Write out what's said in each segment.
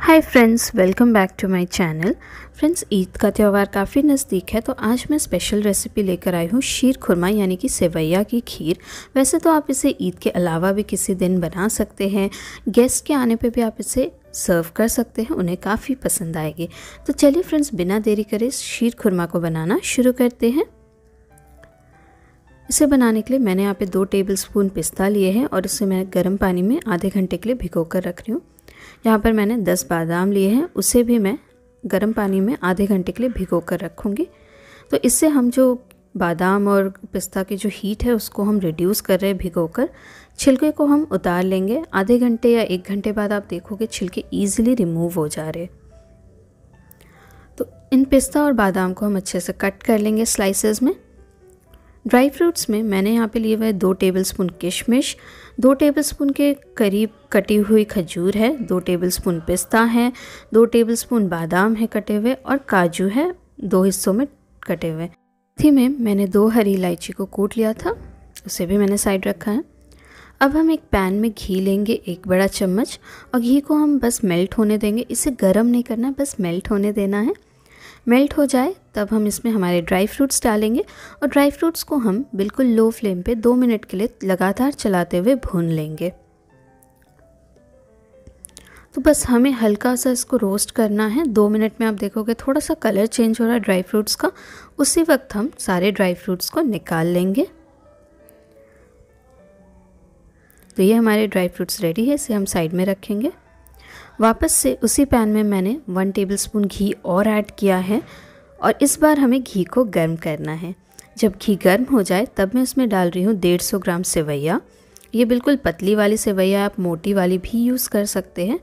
hi friends welcome back to my channel friends Eid का त्यौहार काफ़ी नज़दीक है तो आज मैं स्पेशल रेसिपी लेकर आई हूँ शीर खुरमा यानी कि सेवैया की खीर वैसे तो आप इसे ईद के अलावा भी किसी दिन बना सकते हैं गेस्ट के आने पे भी आप इसे सर्व कर सकते हैं उन्हें काफ़ी पसंद आएगी तो चलिए फ्रेंड्स बिना देरी करे शीर खुरमा को बनाना शुरू करते हैं इसे बनाने के लिए मैंने यहाँ पे दो टेबल स्पून पिस्ता लिए हैं और इसे मैं गर्म पानी में आधे घंटे के लिए भिगो कर रख रही हूँ यहाँ पर मैंने दस बादाम लिए हैं उसे भी मैं गर्म पानी में आधे घंटे के लिए भिगो कर रखूँगी तो इससे हम जो बादाम और पिस्ता की जो हीट है उसको हम रिड्यूस कर रहे हैं भिगो कर छिलके को हम उतार लेंगे आधे घंटे या एक घंटे बाद आप देखोगे छिलके ईजिली रिमूव हो जा रहे तो इन पिस्ता और बादाम को हम अच्छे से कट कर लेंगे स्लाइसेस में ड्राई फ्रूट्स में मैंने यहाँ पे लिए हुए दो टेबलस्पून किशमिश दो टेबलस्पून के करीब कटी हुई खजूर है दो टेबलस्पून पिस्ता है दो टेबलस्पून बादाम है कटे हुए और काजू है दो हिस्सों में कटे हुए थी में मैंने दो हरी इलायची को कूट लिया था उसे भी मैंने साइड रखा है अब हम एक पैन में घी लेंगे एक बड़ा चम्मच और घी को हम बस मेल्ट होने देंगे इसे गर्म नहीं करना है बस मेल्ट होने देना है मेल्ट हो जाए तब हम इसमें हमारे ड्राई फ्रूट्स डालेंगे और ड्राई फ्रूट्स को हम बिल्कुल लो फ्लेम पे दो मिनट के लिए लगातार चलाते हुए भून लेंगे तो बस हमें हल्का सा इसको रोस्ट करना है दो मिनट में आप देखोगे थोड़ा सा कलर चेंज हो रहा है ड्राई फ्रूट्स का उसी वक्त हम सारे ड्राई फ्रूट्स को निकाल लेंगे तो ये हमारे ड्राई फ्रूट्स रेडी है इसे हम साइड में रखेंगे वापस से उसी पैन में मैंने वन टेबल स्पून घी और ऐड किया है और इस बार हमें घी को गर्म करना है जब घी गर्म हो जाए तब मैं उसमें डाल रही हूँ डेढ़ सौ ग्राम सेवैया ये बिल्कुल पतली वाली सेवैया आप मोटी वाली भी यूज़ कर सकते हैं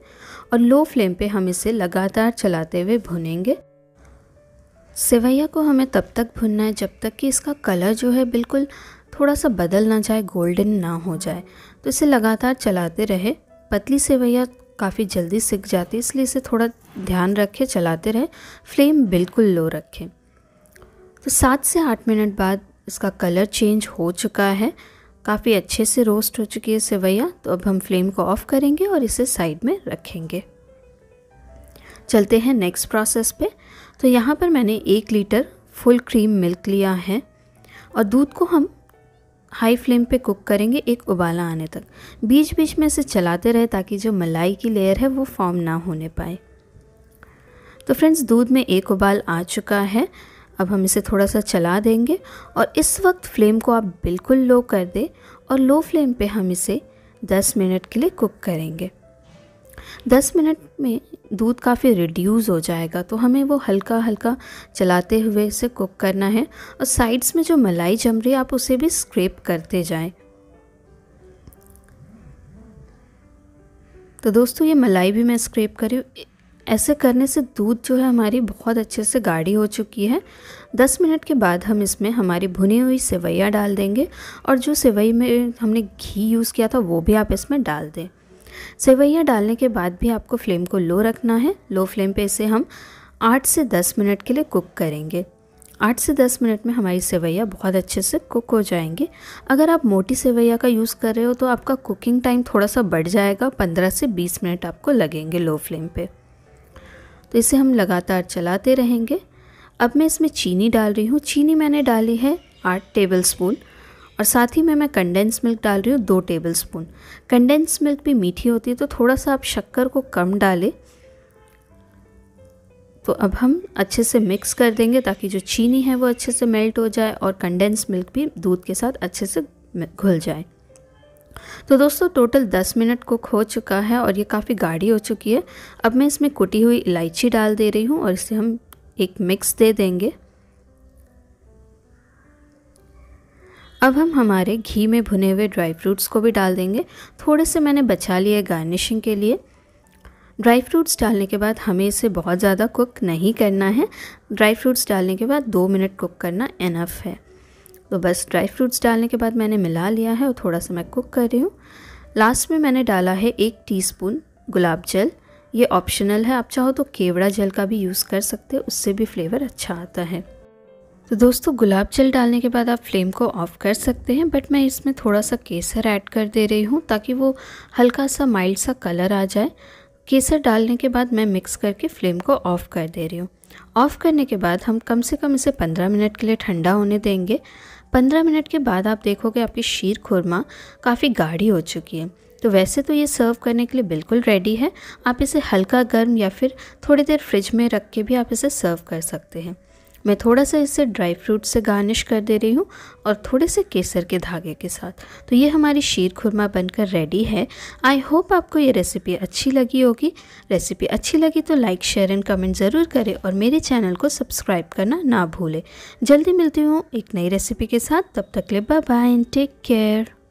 और लो फ्लेम पे हम इसे लगातार चलाते हुए भुनेंगे सेवैया को हमें तब तक भुनना है जब तक कि इसका कलर जो है बिल्कुल थोड़ा सा बदल ना जाए गोल्डन ना हो जाए तो इसे लगातार चलाते रहे पतली सेवैया काफ़ी जल्दी सिक जाती है इसलिए इसे थोड़ा ध्यान रखें चलाते रहें फ्लेम बिल्कुल लो रखें तो सात से आठ मिनट बाद इसका कलर चेंज हो चुका है काफ़ी अच्छे से रोस्ट हो चुकी है सेवैया तो अब हम फ्लेम को ऑफ़ करेंगे और इसे साइड में रखेंगे चलते हैं नेक्स्ट प्रोसेस पे तो यहाँ पर मैंने एक लीटर फुल क्रीम मिल्क लिया है और दूध को हम हाई फ्लेम पे कुक करेंगे एक उबाला आने तक बीच बीच में इसे चलाते रहे ताकि जो मलाई की लेयर है वो फॉर्म ना होने पाए तो फ्रेंड्स दूध में एक उबाल आ चुका है अब हम इसे थोड़ा सा चला देंगे और इस वक्त फ्लेम को आप बिल्कुल लो कर दें और लो फ्लेम पे हम इसे 10 मिनट के लिए कुक करेंगे दस मिनट में दूध काफ़ी रिड्यूस हो जाएगा तो हमें वो हल्का हल्का चलाते हुए इसे कुक करना है और साइड्स में जो मलाई जम रही है आप उसे भी स्क्रेप करते जाएं तो दोस्तों ये मलाई भी मैं स्क्रेप करी ऐसे करने से दूध जो है हमारी बहुत अच्छे से गाढ़ी हो चुकी है दस मिनट के बाद हम इसमें हमारी भुनी हुई सेवैयाँ डाल देंगे और जो सेवई में हमने घी यूज़ किया था वो भी आप इसमें डाल दें सेवैया डालने के बाद भी आपको फ्लेम को लो रखना है लो फ्लेम पे इसे हम आठ से दस मिनट के लिए कुक करेंगे आठ से दस मिनट में हमारी सेवैया बहुत अच्छे से कुक हो जाएंगे अगर आप मोटी सेवैया का यूज़ कर रहे हो तो आपका कुकिंग टाइम थोड़ा सा बढ़ जाएगा पंद्रह से बीस मिनट आपको लगेंगे लो फ्लेम पे तो इसे हम लगातार चलाते रहेंगे अब मैं इसमें चीनी डाल रही हूँ चीनी मैंने डाली है आठ टेबल स्पून और साथ ही में मैं कंडेंस मिल्क डाल रही हूँ दो टेबल स्पून कंडेंस मिल्क भी मीठी होती है तो थोड़ा सा आप शक्कर को कम डालें तो अब हम अच्छे से मिक्स कर देंगे ताकि जो चीनी है वो अच्छे से मेल्ट हो जाए और कंडेंस मिल्क भी दूध के साथ अच्छे से घुल जाए तो दोस्तों टोटल 10 मिनट कुक हो चुका है और ये काफ़ी गाढ़ी हो चुकी है अब मैं इसमें कुटी हुई इलायची डाल दे रही हूँ और इसे हम एक मिक्स दे देंगे अब हम हमारे घी में भुने हुए ड्राई फ्रूट्स को भी डाल देंगे थोड़े से मैंने बचा लिए गार्निशिंग के लिए ड्राई फ्रूट्स डालने के बाद हमें इसे बहुत ज़्यादा कुक नहीं करना है ड्राई फ्रूट्स डालने के बाद दो मिनट कुक करना इनफ है तो बस ड्राई फ्रूट्स डालने के बाद मैंने मिला लिया है और थोड़ा सा मैं कुक कर रही हूँ लास्ट में मैंने डाला है एक टीस्पून गुलाब जल ये ऑप्शनल है आप चाहो तो केवड़ा जल का भी यूज़ कर सकते हैं उससे भी फ्लेवर अच्छा आता है तो दोस्तों गुलाब जल डालने के बाद आप फ्लेम को ऑफ़ कर सकते हैं बट मैं इसमें थोड़ा सा केसर ऐड कर दे रही हूँ ताकि वो हल्का सा माइल्ड सा कलर आ जाए केसर डालने के बाद मैं मिक्स करके फ्लेम को ऑफ़ कर दे रही हूँ ऑफ़ करने के बाद हम कम से कम इसे 15 मिनट के लिए ठंडा होने देंगे 15 मिनट के बाद आप देखोगे आपकी शीर खुरमा काफ़ी गाढ़ी हो चुकी है तो वैसे तो ये सर्व करने के लिए बिल्कुल रेडी है आप इसे हल्का गर्म या फिर थोड़ी देर फ्रिज में रख के भी आप इसे सर्व कर सकते हैं मैं थोड़ा सा इसे ड्राई फ्रूट से गार्निश कर दे रही हूँ और थोड़े से केसर के धागे के साथ तो ये हमारी शीर खुरमा बनकर रेडी है आई होप आपको ये रेसिपी अच्छी लगी होगी रेसिपी अच्छी लगी तो लाइक शेयर एंड कमेंट ज़रूर करें और मेरे चैनल को सब्सक्राइब करना ना भूलें जल्दी मिलती हूँ एक नई रेसिपी के साथ तब तक ले bye bye and take care